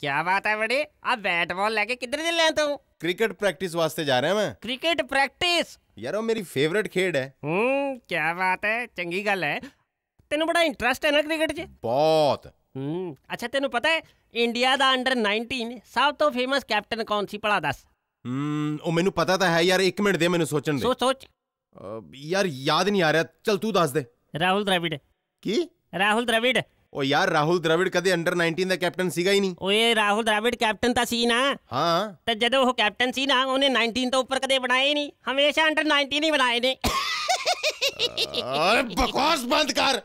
ਕੀ ਬਾਤ ਹੈ ਬੜੇ ਆ ਬੈਟ ਬਾਲ ਲੈ ਕੇ ਕਿੱਧਰ ਦੇ ਲੈ ਤੂੰ ਕ੍ਰਿਕਟ ਪ੍ਰੈਕਟਿਸ ਵਾਸਤੇ ਜਾ ਰਿਹਾ ਮੈਂ ਕ੍ਰਿਕਟ ਪ੍ਰੈਕਟਿਸ ਯਾਰ ਉਹ ਮੇਰੀ ਫੇਵਰਿਟ ਖੇਡ ਹੈ ਹੂੰ ਕੀ ਬਾਤ ਹੈ ਚੰਗੀ ਗੱਲ ਹੈ ਤੈਨੂੰ ਬੜਾ ਇੰਟਰਸਟ ਹੈ ਨਾ ਕ੍ਰਿਕਟ 'ਚ ਬਹੁਤ ਹੂੰ ਅੱਛਾ ਤੈਨੂੰ ਪਤਾ ਹੈ ਇੰਡੀਆ ਦਾ ਅੰਡਰ 19 ਸਭ ਤੋਂ ਫੇਮਸ ਕੈਪਟਨ ਕੌਣ ਸੀ ਭਲਾ ਦੱਸ ਹੂੰ ਉਹ ਮੈਨੂੰ ਪਤਾ ਤਾਂ ਹੈ ਯਾਰ 1 ਮਿੰਟ ਦੇ ਮੈਨੂੰ ਸੋਚਣ ਦੇ ਸੋਚ ਸੋਚ ਯਾਰ ਯਾਦ ਨਹੀਂ ਆ ਰਿਹਾ ਚਲ ਤੂੰ ਦੱਸ ਦੇ ਰਾਹੁਲ ਦ੍ਰਵਿੜ ਕੀ ਰਾਹੁਲ ਦ੍ਰਵਿੜ ਓ ਯਾਰ ਰਾਹੁਲ ਦ੍ਰਵਿੜ ਕਦੇ ਅੰਡਰ 19 ਦਾ ਕੈਪਟਨ ਸੀਗਾ ਹੀ ਨਹੀਂ ਓਏ ਰਾਹੁਲ ਦ੍ਰਵਿੜ ਕੈਪਟਨ ਤਾਂ ਸੀ ਨਾ ਹਾਂ ਤੇ ਜਦੋਂ ਉਹ ਕੈਪਟਨ ਸੀ ਨਾ ਉਹਨੇ 19 ਤੋਂ ਉੱਪਰ ਕਦੇ ਬਣਾਏ ਹੀ ਨਹੀਂ ਹਮੇਸ਼ਾ ਅੰਡਰ 19 ਹੀ ਬਣਾਏ ਨੇ ਓਏ ਬਕਵਾਸ ਬੰਦ ਕਰ